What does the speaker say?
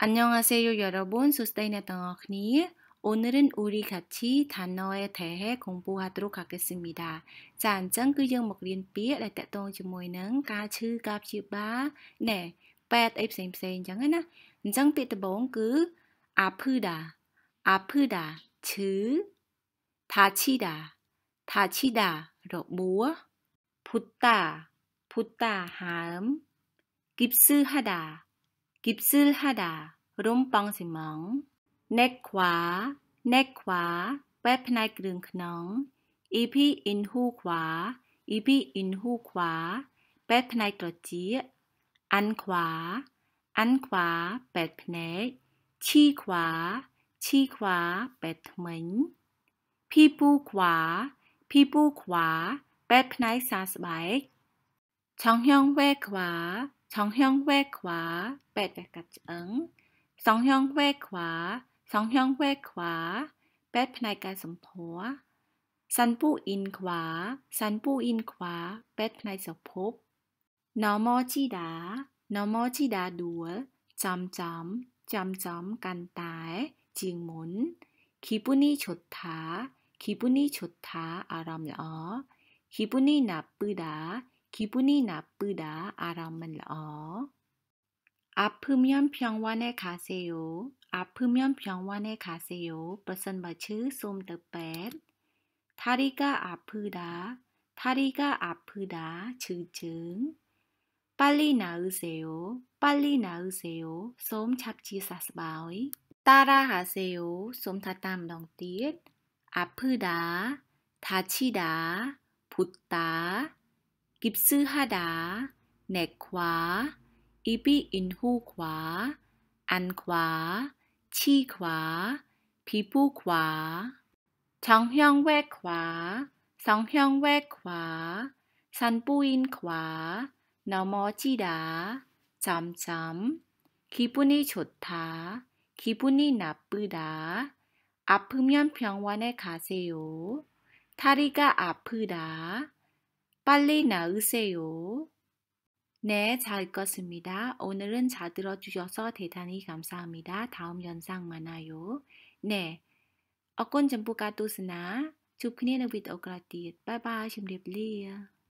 안녕하세요 여러분, 수스테이너던 어니 오늘은 우리 같이 단어에 대해 공부하도록 하겠습니다. 자, 안전 그 영목 뭐 린비에 내 때동 주모이는 가츠 갑지바 네, 빼드 앱쌤쌤 정하나 안전 삐뜨봉 그 아프다, 아프다, 즈 다치다, 다치다로 무엇? 뭐? 붙다, 붓다 하음, 깁스하다 กิบซึลฮาดาร่มปองสิมองแนกขวา แนกขวา แปะพนายกรึงขนอง อีพี่อินหูขวา อีพี่อินหูขวา แปะพนายตรวจีอันขวา อันขวา แปดพนาย ชี้ขวา ชี้ขวา แปดเหมิอนพี่ปู้ขวา พี่ปู้ขวา แปะพนายสาสบายช่องห้องแวกขวาสองห้องเวกขวาแปดแปดกัดเอิงสองห้องเวกขวาสองห้องเวกขวา แปดพนายการสมผัวสันปูอินขวา สันปูอินขวา แปดพนายสมภพนอมอจีดานอมอจีดาดัวจำจำจำจำกันตายจิงหมุนคีปุนี่ฉุดทาคีปุนี่ฉุดทาอารามอ๋อคีปุนี่หนับปืดา 기분이 나쁘다, 아람은 어. 아프면 병원에 가세요. 아프면 병원에 가세요. 버선 마츠 솜더뱃 다리가 아프다. 다리가 아프다. 증증. 빨리 나으세요. 빨리 나으세요. 솜 잡지 사스바이. 따라하세요. 솜 타땀 덩띠. 아프다. 다치다. 붓다. กิบซื้อห้าดาแหนกขวา อีปี้อินหูขวา อันขวา ชี้ขวาพีปู้ขวาชองฮยองแวกขวา สองฮยองแวกขวาซันปูอินขวาเนอมอจีดา จำจำคีปุนี่ฉดทาคีปุนี่หนับปือดา อับพึมย่นเพียงวันในคาเซโยทาริกาอับพือดา 빨리 나으세요. 네, 잘 읽었습니다. 오늘은 잘 들어주셔서 대단히 감사합니다. 다음 영상 만나요. 네, 어건 전부 가도스나 조크니는 비트 오그라띠. 바이바이, 심리블리